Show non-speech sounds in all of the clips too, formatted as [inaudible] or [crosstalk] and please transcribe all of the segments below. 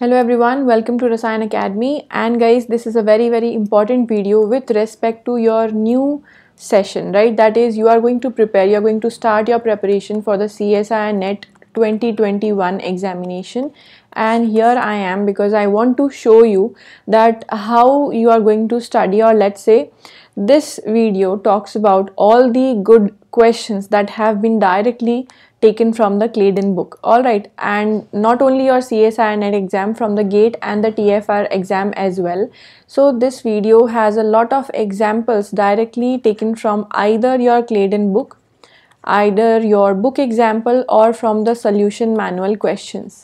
Hello everyone, welcome to Rasayan Academy and guys this is a very very important video with respect to your new session right that is you are going to prepare you are going to start your preparation for the CSI NET 2021 examination and here I am because I want to show you that how you are going to study or let's say this video talks about all the good questions that have been directly taken from the Claydon book. Alright, and not only your CSI net exam from the GATE and the TFR exam as well. So this video has a lot of examples directly taken from either your Claydon book, either your book example or from the solution manual questions.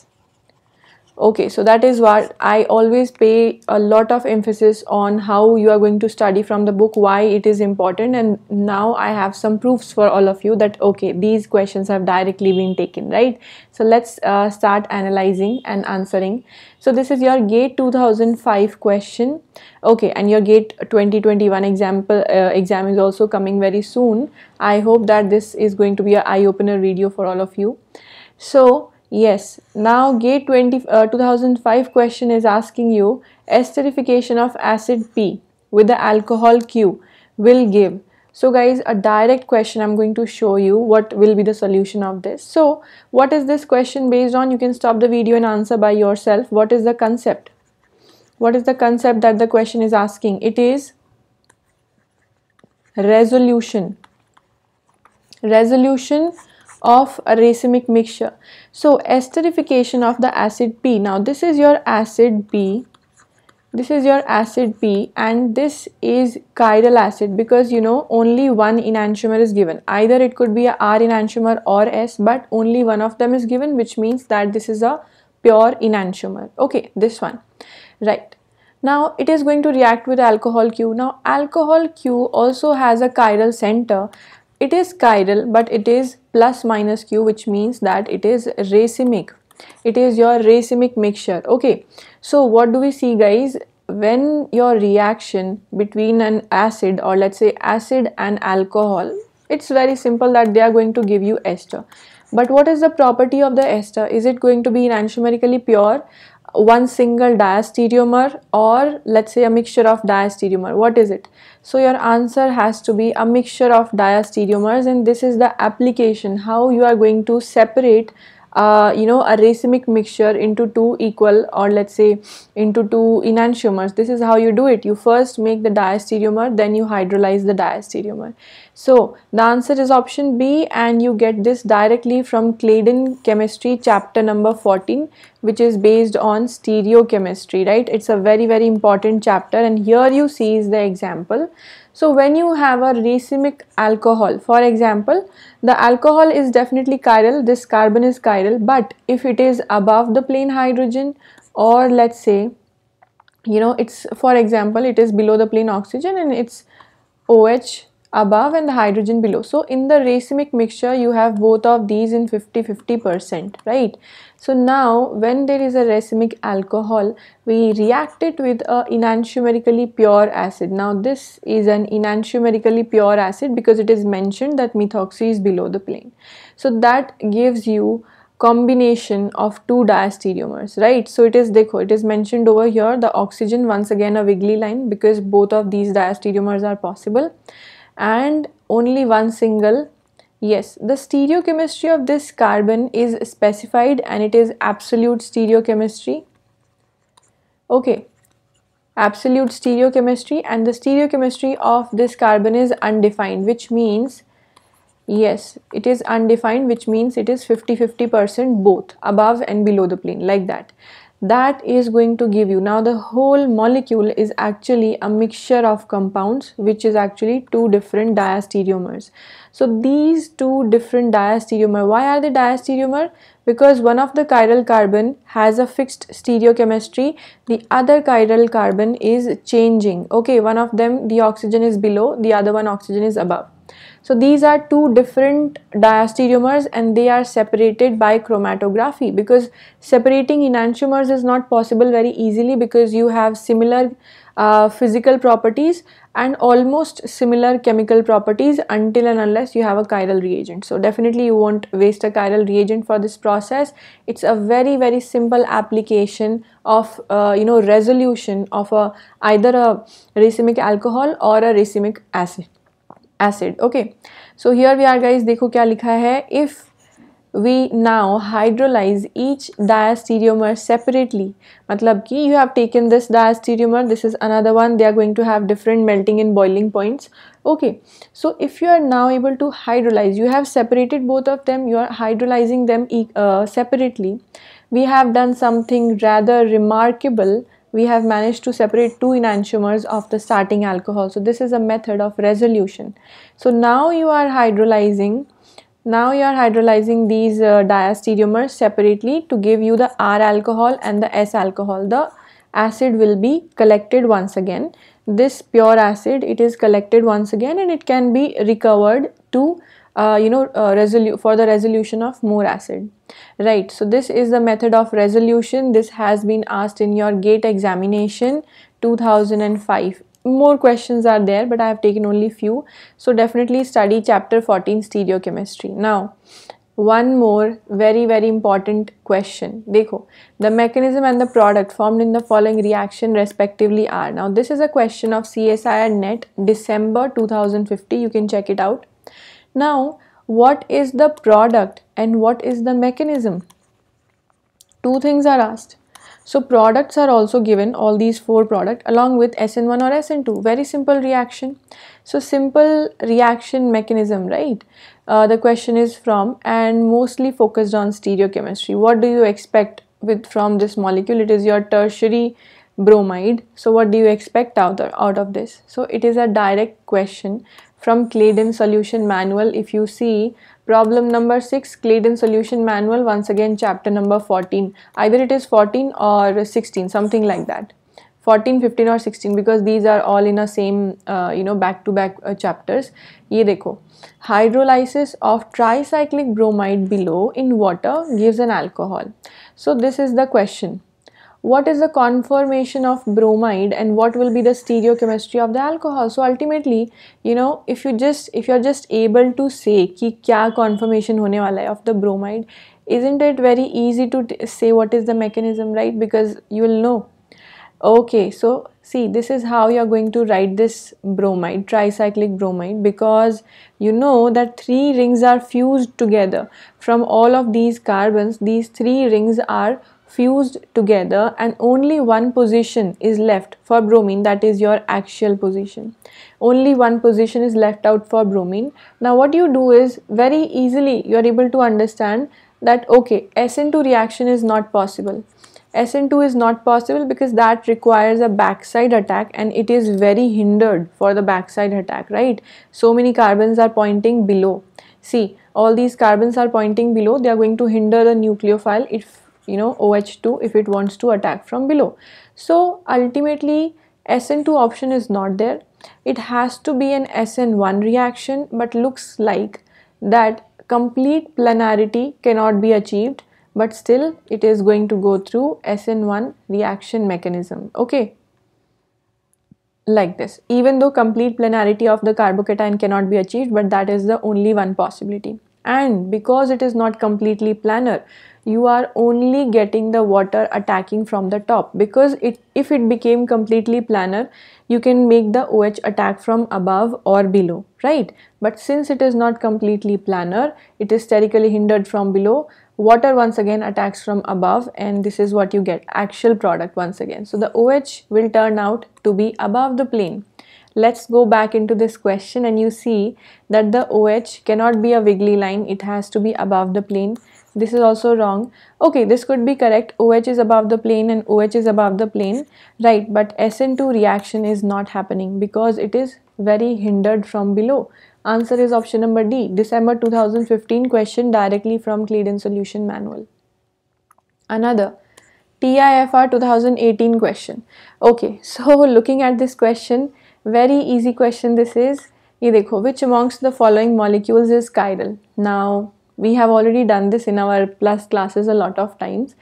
Okay, so that is what I always pay a lot of emphasis on how you are going to study from the book, why it is important, and now I have some proofs for all of you that okay, these questions have directly been taken, right? So let's uh, start analyzing and answering. So this is your GATE 2005 question, okay, and your GATE 2021 example uh, exam is also coming very soon. I hope that this is going to be an eye opener video for all of you. So Yes. Now, gate 20, uh, 2005 question is asking you esterification of acid P with the alcohol Q will give. So guys, a direct question I'm going to show you what will be the solution of this. So what is this question based on? You can stop the video and answer by yourself. What is the concept? What is the concept that the question is asking? It is resolution. Resolution of a racemic mixture. So esterification of the acid B. Now this is your acid B. This is your acid B and this is chiral acid because you know only one enantiomer is given. Either it could be a R enantiomer or S but only one of them is given which means that this is a pure enantiomer. Okay, this one. Right. Now it is going to react with alcohol Q. Now alcohol Q also has a chiral center it is chiral but it is plus minus q which means that it is racemic. It is your racemic mixture. Okay, so what do we see guys? When your reaction between an acid or let's say acid and alcohol, it's very simple that they are going to give you ester. But what is the property of the ester? Is it going to be enantiomerically pure? one single diastereomer or let's say a mixture of diastereomer what is it so your answer has to be a mixture of diastereomers and this is the application how you are going to separate uh, you know a racemic mixture into two equal or let's say into two enantiomers this is how you do it you first make the diastereomer then you hydrolyze the diastereomer so the answer is option b and you get this directly from claydon chemistry chapter number 14 which is based on stereochemistry right it's a very very important chapter and here you see is the example so when you have a racemic alcohol, for example, the alcohol is definitely chiral, this carbon is chiral, but if it is above the plane hydrogen or let's say, you know, it's for example, it is below the plane oxygen and it's OH above and the hydrogen below. So in the racemic mixture, you have both of these in 50-50%, right? So now when there is a racemic alcohol, we react it with a enantiomerically pure acid. Now this is an enantiomerically pure acid because it is mentioned that methoxy is below the plane. So that gives you combination of two diastereomers right so it is dekho it is mentioned over here the oxygen once again a wiggly line because both of these diastereomers are possible and only one single Yes, the stereochemistry of this carbon is specified and it is absolute stereochemistry. Okay, absolute stereochemistry and the stereochemistry of this carbon is undefined which means yes, it is undefined which means it is 50-50% both above and below the plane like that. That is going to give you now the whole molecule is actually a mixture of compounds which is actually two different diastereomers. So these two different diastereomer, why are they diastereomer? Because one of the chiral carbon has a fixed stereochemistry, the other chiral carbon is changing. Okay, one of them the oxygen is below, the other one oxygen is above. So these are two different diastereomers and they are separated by chromatography because separating enantiomers is not possible very easily because you have similar uh, physical properties and almost similar chemical properties until and unless you have a chiral reagent. So definitely you won't waste a chiral reagent for this process. It's a very very simple application of uh, you know resolution of a either a racemic alcohol or a racemic acid. Acid. Okay. So here we are guys. देखो क्या लिखा है if we now hydrolyze each diastereomer separately. Matlab ki you have taken this diastereomer, this is another one, they are going to have different melting and boiling points. Okay, so if you are now able to hydrolyze, you have separated both of them, you are hydrolyzing them uh, separately. We have done something rather remarkable we have managed to separate two enantiomers of the starting alcohol. So this is a method of resolution. So now you are hydrolyzing now you are hydrolyzing these uh, diastereomers separately to give you the R alcohol and the S alcohol. The acid will be collected once again. This pure acid, it is collected once again and it can be recovered to uh, you know uh, for the resolution of more acid right so this is the method of resolution this has been asked in your gate examination 2005 more questions are there but I have taken only few. So definitely study chapter 14 stereochemistry. Now one more very very important question dekho the mechanism and the product formed in the following reaction respectively are now this is a question of csir net december 2050 you can check it out now what is the product and what is the mechanism two things are asked so products are also given all these four product along with SN1 or SN2 very simple reaction. So simple reaction mechanism right uh, the question is from and mostly focused on stereochemistry what do you expect with from this molecule it is your tertiary bromide so what do you expect out, out of this so it is a direct question from Claydon solution manual if you see Problem number 6 Clayton solution manual once again chapter number 14 either it is 14 or 16 something like that 14 15 or 16 because these are all in a same uh, you know back to back uh, chapters ye dekho hydrolysis of tricyclic bromide below in water gives an alcohol so this is the question what is the conformation of bromide and what will be the stereochemistry of the alcohol so ultimately you know if you just if you're just able to say ki kya conformation hone wala hai of the bromide isn't it very easy to say what is the mechanism right because you will know okay so see this is how you're going to write this bromide tricyclic bromide because you know that three rings are fused together from all of these carbons these three rings are fused together and only one position is left for bromine that is your axial position only one position is left out for bromine now what you do is very easily you are able to understand that okay SN2 reaction is not possible SN2 is not possible because that requires a backside attack and it is very hindered for the backside attack right so many carbons are pointing below see all these carbons are pointing below they are going to hinder the nucleophile if you know OH2 if it wants to attack from below. So ultimately SN2 option is not there. It has to be an SN1 reaction but looks like that complete planarity cannot be achieved but still it is going to go through SN1 reaction mechanism. Okay, like this even though complete planarity of the carbocation cannot be achieved but that is the only one possibility and because it is not completely planar you are only getting the water attacking from the top because it, if it became completely planar you can make the OH attack from above or below right but since it is not completely planar it is sterically hindered from below water once again attacks from above and this is what you get actual product once again so the OH will turn out to be above the plane let's go back into this question and you see that the OH cannot be a wiggly line it has to be above the plane this is also wrong okay this could be correct OH is above the plane and OH is above the plane right but SN2 reaction is not happening because it is very hindered from below answer is option number D December 2015 question directly from Clayton solution manual another TIFR 2018 question okay so [laughs] looking at this question very easy question this is ये which amongst the following molecules is chiral now we have already done this in our plus classes a lot of times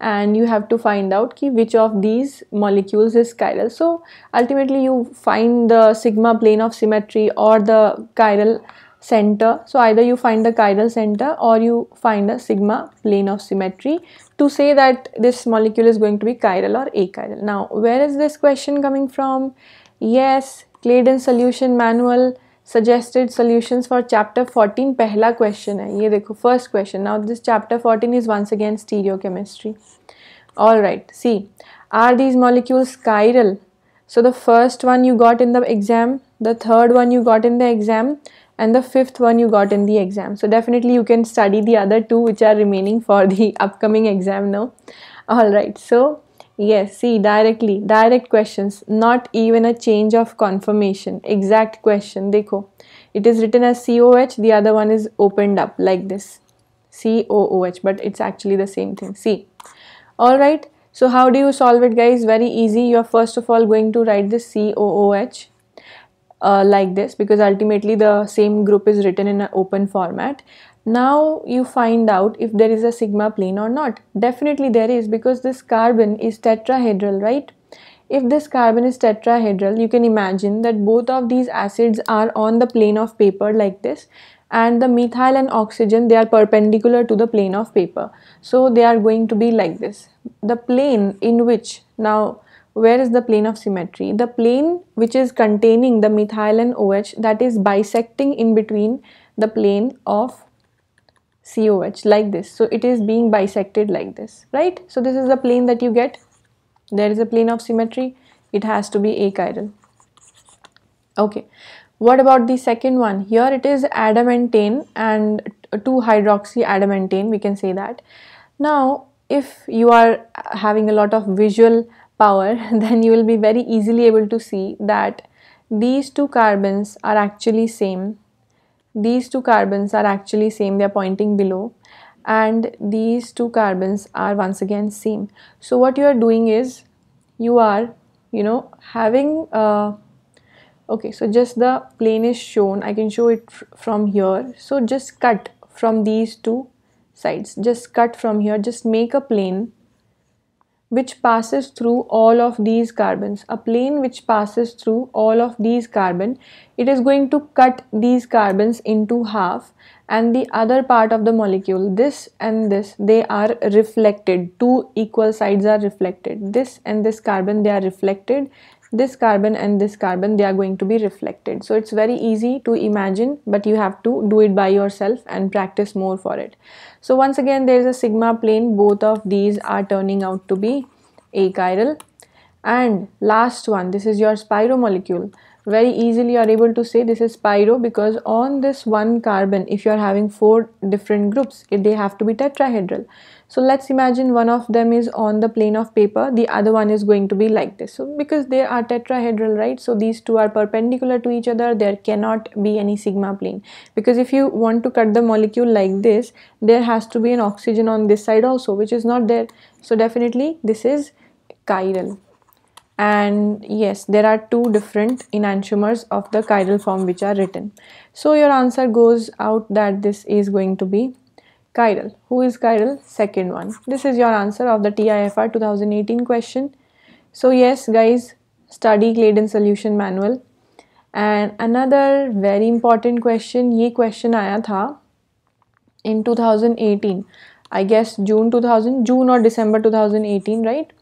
and you have to find out ki which of these molecules is chiral. So ultimately you find the sigma plane of symmetry or the chiral center. So either you find the chiral center or you find the sigma plane of symmetry to say that this molecule is going to be chiral or achiral. Now where is this question coming from? Yes, Clayton solution manual suggested solution for chapter fourteen पहला question है ये देखो first question now this chapter fourteen is once again stereochemistry all right see are these molecule chiral so the first one you got in the exam the third one you got in the exam and the fifth one you got in the exam so definitely you can study the other two which are remaining for the upcoming exam no all right so Yes, see, directly, direct questions, not even a change of confirmation. Exact question, dekho. It is written as COH, the other one is opened up like this. COOH, but it's actually the same thing. See, alright. So, how do you solve it, guys? Very easy. You are first of all going to write this COOH uh, like this because ultimately the same group is written in an open format. Now you find out if there is a sigma plane or not. Definitely there is because this carbon is tetrahedral, right? If this carbon is tetrahedral, you can imagine that both of these acids are on the plane of paper like this and the methyl and oxygen they are perpendicular to the plane of paper. So they are going to be like this. The plane in which now where is the plane of symmetry? The plane which is containing the methyl and OH that is bisecting in between the plane of COH like this. So it is being bisected like this, right? So this is the plane that you get. There is a plane of symmetry. It has to be achiral. Okay. What about the second one? Here it is adamantane and 2-hydroxy adamantane, we can say that. Now, if you are having a lot of visual power, [laughs] then you will be very easily able to see that these two carbons are actually same these two carbons are actually same they are pointing below and these two carbons are once again same so what you are doing is you are you know having uh, okay so just the plane is shown I can show it from here so just cut from these two sides just cut from here just make a plane which passes through all of these carbons a plane which passes through all of these carbon it is going to cut these carbons into half and the other part of the molecule this and this they are reflected two equal sides are reflected this and this carbon they are reflected this carbon and this carbon they are going to be reflected so it's very easy to imagine but you have to do it by yourself and practice more for it so once again there is a sigma plane both of these are turning out to be achiral and last one this is your molecule. very easily you are able to say this is pyro because on this one carbon if you are having four different groups they have to be tetrahedral so let's imagine one of them is on the plane of paper, the other one is going to be like this. So because they are tetrahedral, right? So these two are perpendicular to each other, there cannot be any sigma plane. Because if you want to cut the molecule like this, there has to be an oxygen on this side also, which is not there. So definitely this is chiral. And yes, there are two different enantiomers of the chiral form which are written. So your answer goes out that this is going to be chiral. Who is chiral? Second one. This is your answer of the TIFR 2018 question. So yes guys, study Clayden solution manual. And another very important question, This question came in 2018. I guess June 2000, June or December 2018, right?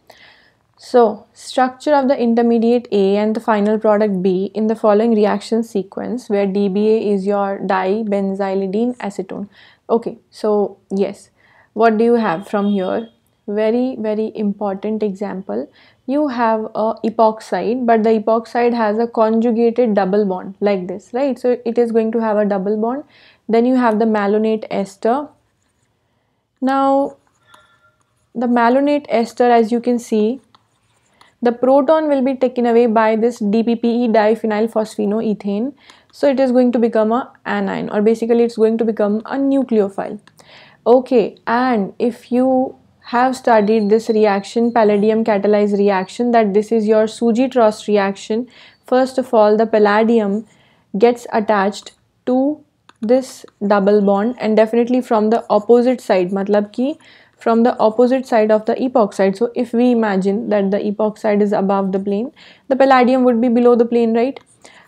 So, structure of the intermediate A and the final product B in the following reaction sequence where DBA is your dibenzylidine acetone okay so yes what do you have from here very very important example you have a epoxide but the epoxide has a conjugated double bond like this right so it is going to have a double bond then you have the malonate ester now the malonate ester as you can see the proton will be taken away by this DPPE diphenyl phosphinoethane so it is going to become a anion or basically it's going to become a nucleophile. Okay, and if you have studied this reaction, palladium catalyzed reaction, that this is your Suji-Trost reaction. First of all, the palladium gets attached to this double bond and definitely from the opposite side, matlab ki from the opposite side of the epoxide. So if we imagine that the epoxide is above the plane, the palladium would be below the plane, right?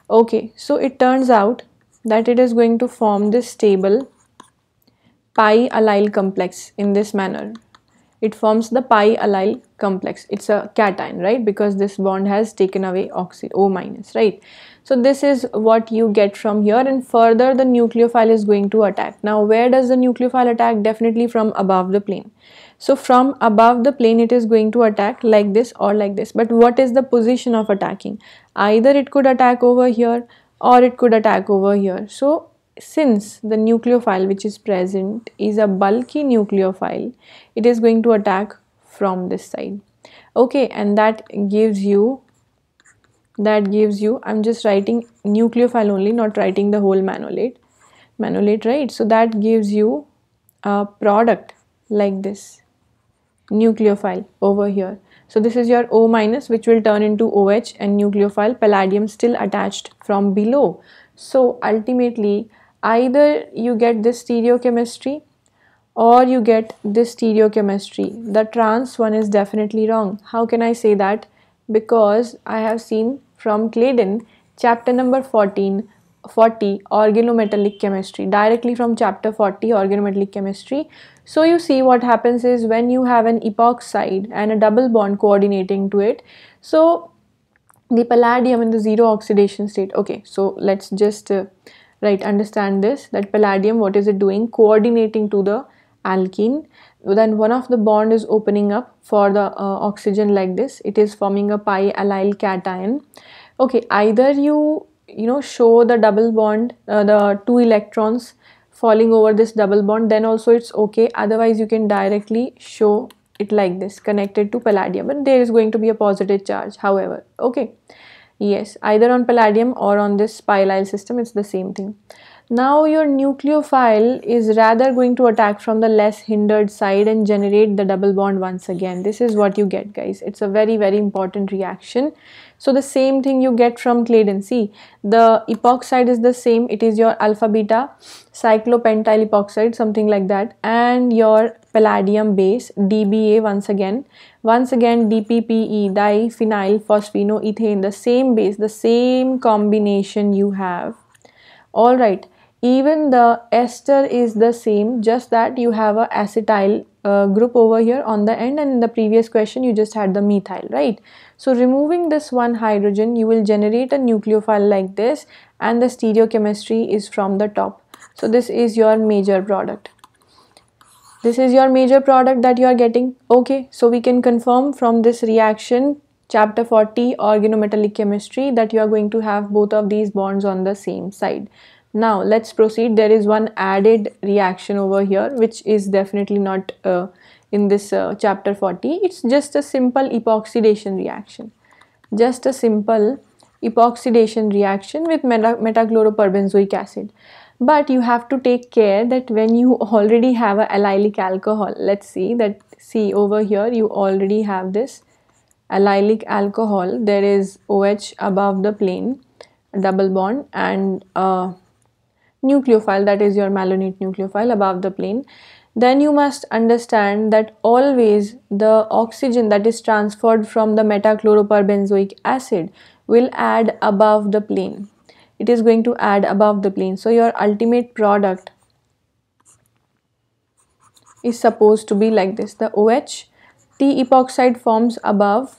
Okay, so it turns out that it is going to form this stable pi allyl complex in this manner. It forms the pi allyl complex it's a cation right because this bond has taken away oxy o minus right so this is what you get from here and further the nucleophile is going to attack now where does the nucleophile attack definitely from above the plane so from above the plane it is going to attack like this or like this but what is the position of attacking either it could attack over here or it could attack over here so since the nucleophile which is present is a bulky nucleophile it is going to attack from this side okay and that gives you that gives you I'm just writing nucleophile only not writing the whole manolate manolate right so that gives you a product like this nucleophile over here so this is your O minus which will turn into OH and nucleophile palladium still attached from below so ultimately either you get this stereochemistry or you get this stereochemistry. The trans one is definitely wrong. How can I say that? Because I have seen from Claydon chapter number 14 40 organometallic chemistry directly from chapter 40 organometallic chemistry so you see what happens is when you have an epoxide and a double bond coordinating to it so the palladium in the zero oxidation state okay so let's just uh, right understand this that palladium what is it doing coordinating to the alkene then one of the bond is opening up for the uh, oxygen like this it is forming a pi allyl cation okay either you you know show the double bond uh, the two electrons falling over this double bond then also it's okay otherwise you can directly show it like this connected to palladium and there is going to be a positive charge however okay yes either on palladium or on this pyrrole system it's the same thing now your nucleophile is rather going to attack from the less hindered side and generate the double bond once again. This is what you get guys. It's a very very important reaction. So the same thing you get from Claydon. See the epoxide is the same. It is your alpha beta cyclopentyl epoxide something like that and your palladium base DBA once again. Once again DPPE diphenyl phosphinoethane the same base the same combination you have. Alright even the ester is the same just that you have a acetyl uh, group over here on the end and in the previous question you just had the methyl right so removing this one hydrogen you will generate a nucleophile like this and the stereochemistry is from the top so this is your major product this is your major product that you are getting okay so we can confirm from this reaction chapter 40 organometallic chemistry that you are going to have both of these bonds on the same side now let's proceed. There is one added reaction over here which is definitely not uh, in this uh, chapter 40. It's just a simple epoxidation reaction. Just a simple epoxidation reaction with meta metachloroperbenzoic acid. But you have to take care that when you [laughs] already have a allylic alcohol, let's see that see over here you already have this allylic alcohol. There is OH above the plane double bond and uh, nucleophile, that is your malonate nucleophile above the plane, then you must understand that always the oxygen that is transferred from the metachloroperbenzoic acid will add above the plane. It is going to add above the plane. So your ultimate product is supposed to be like this. The OH, T epoxide forms above.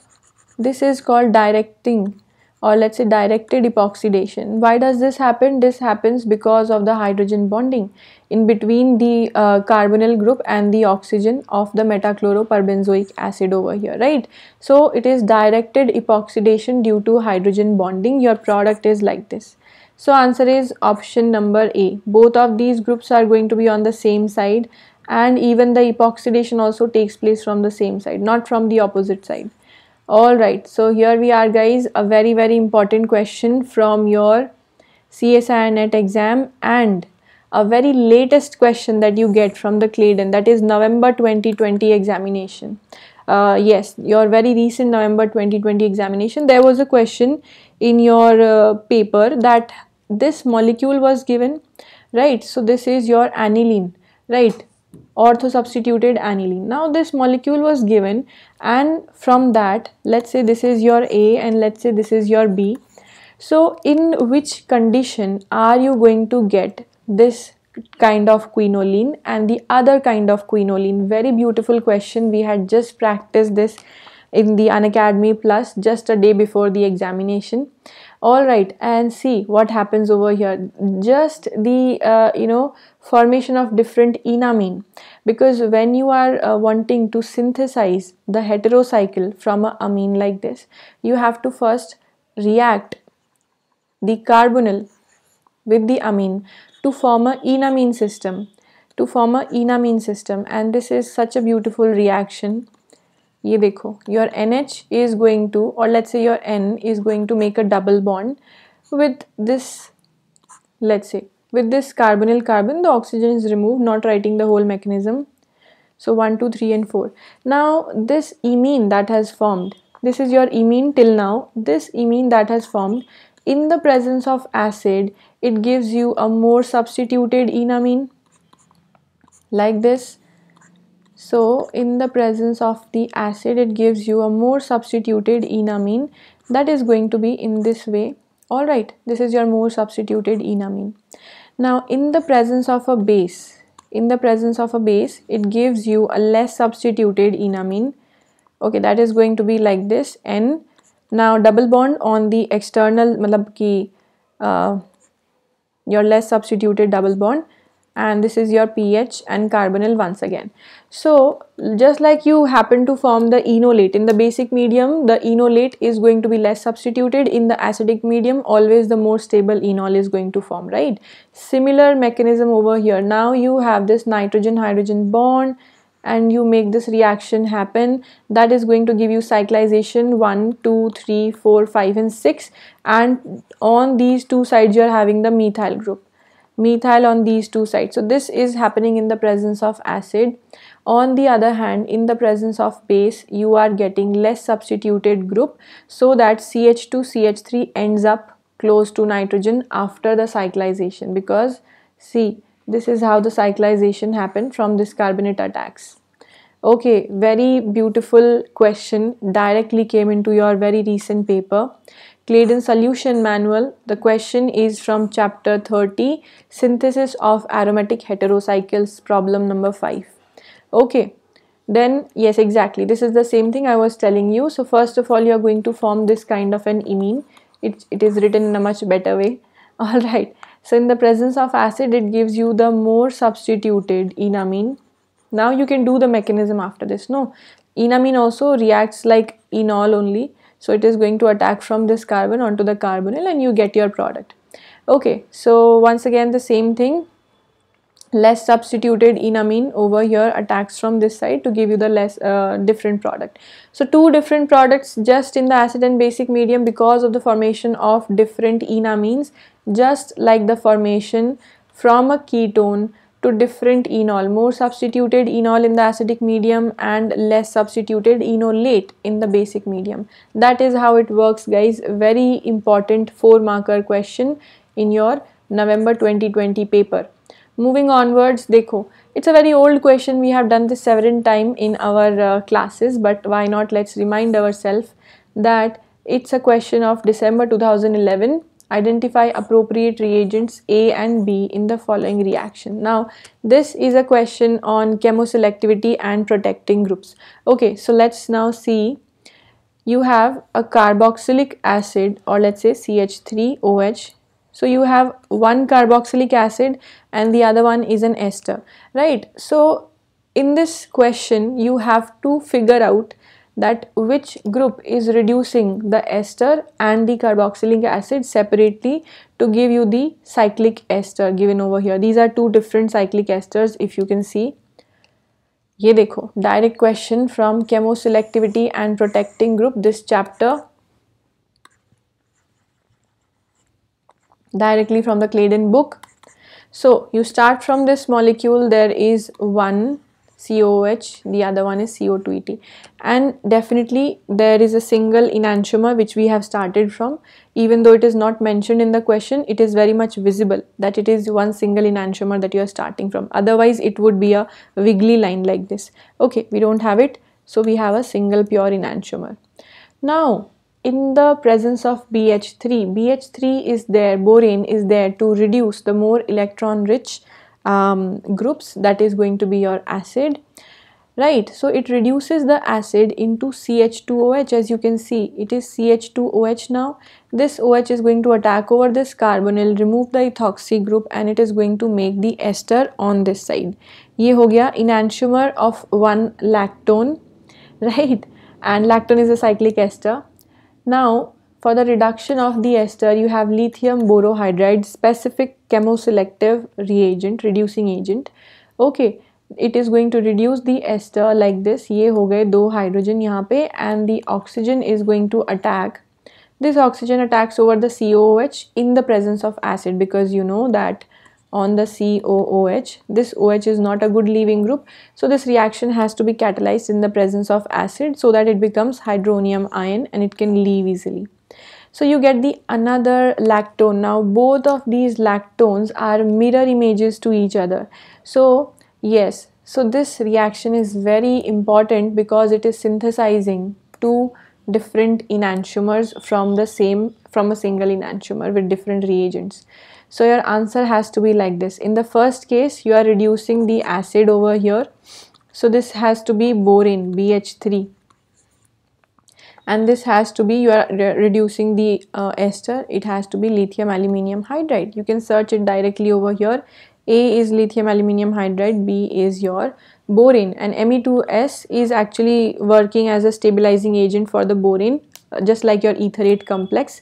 This is called directing or let's say directed epoxidation. Why does this happen? This happens because of the hydrogen bonding in between the uh, carbonyl group and the oxygen of the metachloroperbenzoic acid over here, right? So it is directed epoxidation due to hydrogen bonding. Your product is like this. So answer is option number A. Both of these groups are going to be on the same side and even the epoxidation also takes place from the same side, not from the opposite side. Alright, so here we are guys, a very very important question from your NET exam and a very latest question that you get from the Claydon that is November 2020 examination. Uh, yes, your very recent November 2020 examination, there was a question in your uh, paper that this molecule was given, right? So this is your aniline, right? ortho substituted aniline. Now this molecule was given and from that let's say this is your A and let's say this is your B. So in which condition are you going to get this kind of quinoline and the other kind of quinoline? Very beautiful question. We had just practiced this in the Unacademy Plus just a day before the examination all right and see what happens over here just the uh, you know formation of different enamine because when you are uh, wanting to synthesize the heterocycle from a amine like this you have to first react the carbonyl with the amine to form a enamine system to form a enamine system and this is such a beautiful reaction ये देखो your N H is going to और let's say your N is going to make a double bond with this let's say with this carbonyl carbon the oxygen is removed not writing the whole mechanism so 1 2 3 and 4 now this imine that has formed this is your imine till now this imine that has formed in the presence of acid it gives you a more substituted enamine like this so in the presence of the acid it gives you a more substituted enamine that is going to be in this way. Alright this is your more substituted enamine. Now in the presence of a base in the presence of a base it gives you a less substituted enamine okay that is going to be like this n now double bond on the external matlab uh, your less substituted double bond and this is your pH and carbonyl once again. So just like you happen to form the enolate in the basic medium the enolate is going to be less substituted in the acidic medium always the more stable enol is going to form right. Similar mechanism over here now you have this nitrogen hydrogen bond and you make this reaction happen that is going to give you cyclization 1 2 3 4 5 and 6 and on these two sides you are having the methyl group methyl on these two sides. So this is happening in the presence of acid. On the other hand, in the presence of base, you are getting less substituted group so that CH2CH3 ends up close to nitrogen after the cyclization because see this is how the cyclization happened from this carbonate attacks. Okay, very beautiful question directly came into your very recent paper. Claydon Solution Manual. The question is from chapter 30, Synthesis of Aromatic Heterocycles, problem number 5. Okay, then yes, exactly. This is the same thing I was telling you. So first of all, you're going to form this kind of an imine. It, it is written in a much better way. [laughs] Alright, so in the presence of acid, it gives you the more substituted enamine. Now you can do the mechanism after this. No, enamine also reacts like enol only so it is going to attack from this carbon onto the carbonyl and you get your product. Okay, so once again the same thing less substituted enamine over here attacks from this side to give you the less uh, different product so two different products just in the acid and basic medium because of the formation of different enamines just like the formation from a ketone to different enol, more substituted enol in the acidic medium and less substituted enolate in the basic medium. That is how it works guys. Very important four marker question in your November 2020 paper. Moving onwards, dekho, it's a very old question. We have done this several time in our uh, classes, but why not let's remind ourselves that it's a question of December 2011 Identify appropriate reagents A and B in the following reaction. Now, this is a question on chemoselectivity and protecting groups. Okay, so let's now see. You have a carboxylic acid or let's say CH3OH. So you have one carboxylic acid and the other one is an ester, right? So in this question, you have to figure out that which group is reducing the ester and the carboxylic acid separately to give you the cyclic ester given over here. These are two different cyclic esters if you can see. ये देखो direct question from chemoselectivity and protecting group this chapter directly from the Claydon book. So you start from this molecule there is one COH, the other one is CO2ET. And definitely there is a single enantiomer which we have started from. Even though it is not mentioned in the question, it is very much visible that it is one single enantiomer that you are starting from. Otherwise, it would be a wiggly line like this. Okay, we don't have it. So we have a single pure enantiomer. Now, in the presence of BH3, BH3 is there, borane is there to reduce the more electron rich um, groups that is going to be your acid right so it reduces the acid into CH2OH as you can see it is CH2OH now this OH is going to attack over this carbonyl remove the ethoxy group and it is going to make the ester on this side ye ho gaya enantiomer of one lactone [laughs] right and lactone is a cyclic ester now for the reduction of the ester, you have lithium borohydride specific chemoselective reagent, reducing agent. Okay, it is going to reduce the ester like this. ये हो गए दो hydrogen यहाँ पे and the oxygen is going to attack. This oxygen attacks over the COOH in the presence of acid because you know that on the COOH. This OH is not a good leaving group. So this reaction has to be catalyzed in the presence of acid so that it becomes hydronium ion and it can leave easily. So you get the another lactone. Now both of these lactones are mirror images to each other. So yes, so this reaction is very important because it is synthesizing two different enantiomers from the same from a single enantiomer with different reagents. So your answer has to be like this. In the first case, you are reducing the acid over here. So this has to be borane BH3 and this has to be you are re reducing the uh, ester it has to be lithium aluminium hydride you can search it directly over here a is lithium aluminium hydride b is your borane and me2s is actually working as a stabilizing agent for the borane uh, just like your etherate complex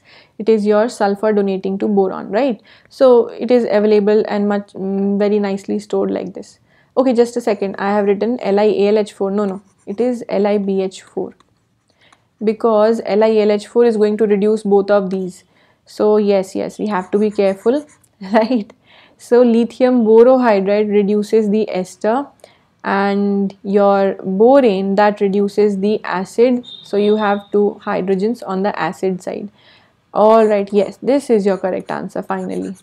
it is your sulfur donating to boron right so it is available and much mm, very nicely stored like this okay just a second i have written lialh4 no no it is libh4 because LiLH4 is going to reduce both of these. So yes, yes, we have to be careful, [laughs] right? So lithium borohydride reduces the ester and your borane that reduces the acid. So you have two hydrogens on the acid side. Alright, yes, this is your correct answer finally.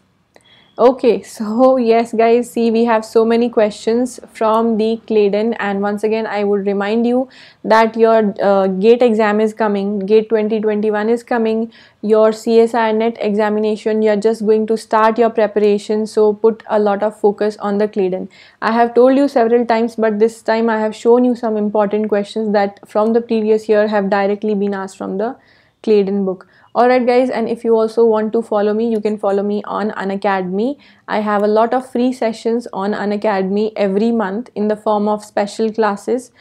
Okay, so yes guys, see we have so many questions from the Clayden and once again I would remind you that your uh, GATE exam is coming, GATE 2021 is coming, your CSIR net examination, you're just going to start your preparation so put a lot of focus on the Clayden. I have told you several times but this time I have shown you some important questions that from the previous year have directly been asked from the Clayden book alright guys and if you also want to follow me you can follow me on unacademy i have a lot of free sessions on unacademy every month in the form of special classes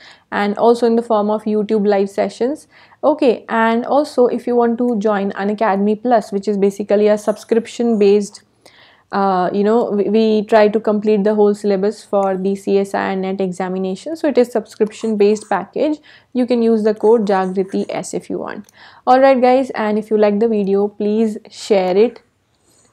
and also in the form of youtube live sessions okay and also if you want to join unacademy plus which is basically a subscription based uh, you know we, we, try to complete the whole syllabus for the CSI and net examination so it is subscription based package you can use the code Jagriti S if you want alright guys and if you like the video please share it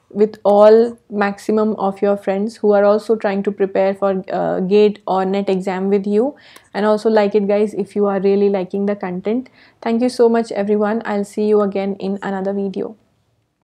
with all maximum of your friends who are also trying to prepare for uh, gate or net exam with you and also like it guys if you are really liking the content thank you so much everyone i'll see you again in another video